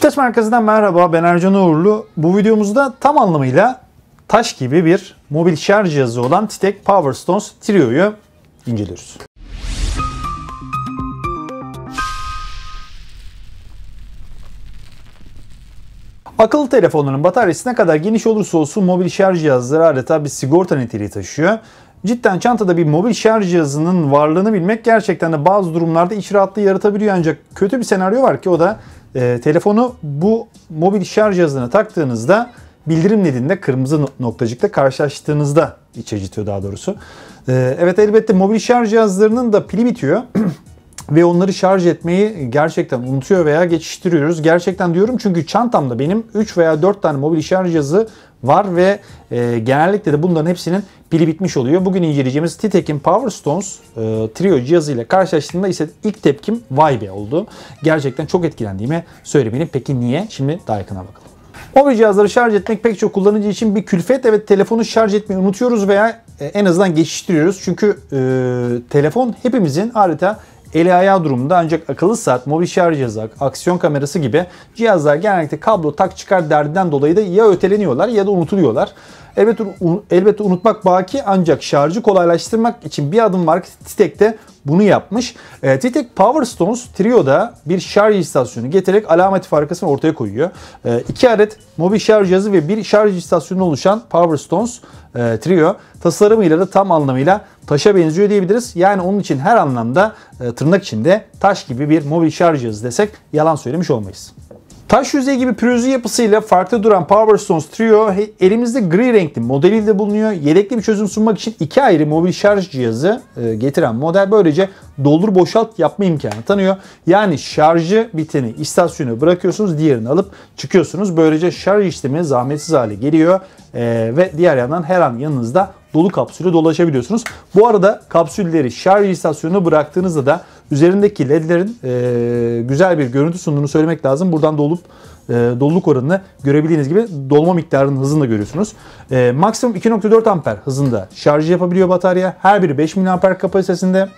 Sütaş Merkezi'nden merhaba ben Ercan Uğurlu. Bu videomuzda tam anlamıyla taş gibi bir mobil şarj cihazı olan Titek Power Stones Trio'yu inceliyoruz. Akıllı telefonların bataryası ne kadar geniş olursa olsun mobil şarj cihazları adeta bir sigorta niteliği taşıyor. Cidden çantada bir mobil şarj cihazının varlığını bilmek gerçekten de bazı durumlarda iç rahatlığı yaratabiliyor ancak kötü bir senaryo var ki o da e, telefonu bu mobil şarj cihazına taktığınızda bildirim nedeniyle kırmızı noktacıkla karşılaştığınızda iç acıtıyor daha doğrusu. E, evet elbette mobil şarj cihazlarının da pili bitiyor. ve onları şarj etmeyi gerçekten unutuyor veya geçiştiriyoruz. Gerçekten diyorum çünkü çantamda benim 3 veya 4 tane mobil şarj cihazı var ve e, genellikle de bunların hepsinin pili bitmiş oluyor. Bugün inceleyeceğimiz Titek'in Power Stones e, Trio cihazıyla karşılaştığımda ise ilk tepkim vay be oldu. Gerçekten çok etkilendiğimi söylemeliyim. Peki niye? Şimdi daha yakına bakalım. Mobil cihazları şarj etmek pek çok kullanıcı için bir külfet. Evet telefonu şarj etmeyi unutuyoruz veya e, en azından geçiştiriyoruz. Çünkü e, telefon hepimizin adeta eli ayağı durumunda ancak akıllı saat, mobil şarj cihazı, aksiyon kamerası gibi cihazlar genellikle kablo tak çıkar derdinden dolayı da ya öteleniyorlar ya da unutuluyorlar. Elbette, elbette unutmak baki ancak şarjı kolaylaştırmak için bir adım var Titek de bunu yapmış. E, Titek Power Stones Trio'da bir şarj istasyonu getirerek alamet farkasını ortaya koyuyor. E, iki adet mobil şarj cihazı ve bir şarj istasyonu oluşan Power Stones e, Trio tasarımıyla da tam anlamıyla taşa benziyor diyebiliriz. Yani onun için her anlamda e, tırnak içinde taş gibi bir mobil şarj cihazı desek yalan söylemiş olmayız. Taş yüzey gibi pürüzlü yapısıyla farklı duran Power Stones Trio elimizde gri renkli modeliyle bulunuyor. Yedekli bir çözüm sunmak için iki ayrı mobil şarj cihazı e, getiren model böylece doldur boşalt yapma imkanı tanıyor. Yani şarjı biteni istasyona bırakıyorsunuz diğerini alıp çıkıyorsunuz. Böylece şarj işlemi zahmetsiz hale geliyor e, ve diğer yandan her an yanınızda dolu kapsülü dolaşabiliyorsunuz. Bu arada kapsülleri şarj istasyonuna bıraktığınızda da üzerindeki ledlerin e, güzel bir görüntü sunduğunu söylemek lazım. Buradan dolup e, doluluk oranını görebildiğiniz gibi dolma miktarının hızını da görüyorsunuz. E, maksimum 2.4 amper hızında şarj yapabiliyor batarya. Her biri 5 mAh kapasitesinde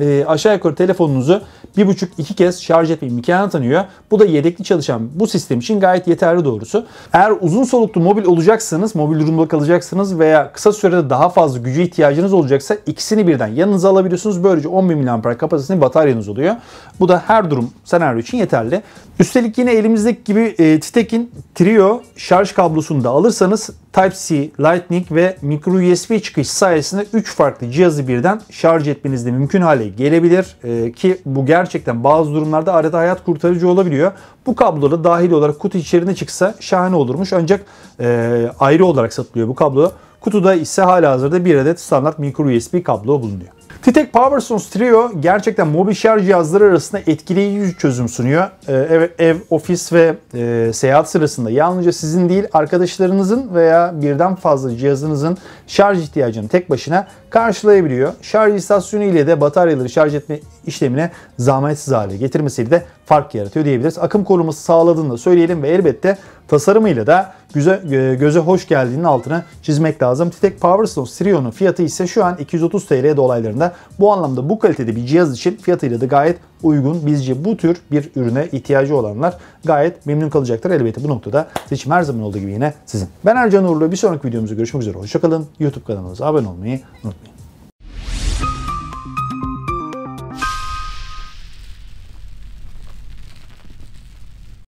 e, aşağı yukarı telefonunuzu 1,5-2 kez şarj etme imkanı tanıyor. Bu da yedekli çalışan bu sistem için gayet yeterli doğrusu. Eğer uzun soluklu mobil olacaksanız, mobil durumda kalacaksınız veya kısa sürede daha fazla gücü ihtiyacınız olacaksa ikisini birden yanınıza alabiliyorsunuz. Böylece 10.000 mAh kapasitesinin bataryanız oluyor. Bu da her durum senaryo için yeterli. Üstelik yine elimizdeki gibi e, Titek'in Trio şarj kablosunu da alırsanız Type-C, Lightning ve micro USB çıkış sayesinde 3 farklı cihazı birden şarj etmeniz de mümkün hale gelebilir. Ee, ki bu gerçekten bazı durumlarda arada hayat kurtarıcı olabiliyor. Bu kablo da dahil olarak kutu içerisinde çıksa şahane olurmuş. Ancak e, ayrı olarak satılıyor bu kablo. Kutuda ise hala hazırda bir adet standart micro USB kablo bulunuyor. Titek PowerSource Trio gerçekten mobil şarj cihazları arasında etkileyici bir çözüm sunuyor. Ee, ev, ev ofis ve e, seyahat sırasında yalnızca sizin değil arkadaşlarınızın veya birden fazla cihazınızın şarj ihtiyacını tek başına karşılayabiliyor. Şarj istasyonu ile de bataryaları şarj etme işlemine zahmetsiz hale getirmesiyle de fark yaratıyor diyebiliriz. Akım koruması sağladığını da söyleyelim ve elbette tasarımıyla da güze, e, göze hoş geldiğinin altına çizmek lazım. Titek PowerStone Strion'un fiyatı ise şu an 230 TL dolaylarında. Bu anlamda bu kalitede bir cihaz için fiyatıyla da gayet uygun. Bizce bu tür bir ürüne ihtiyacı olanlar gayet memnun kalacaktır. Elbette bu noktada seçim her zaman olduğu gibi yine sizin. Ben Ercan Uğurlu. Bir sonraki videomuzda görüşmek üzere. Hoşçakalın. YouTube kanalımıza abone olmayı unutmayın.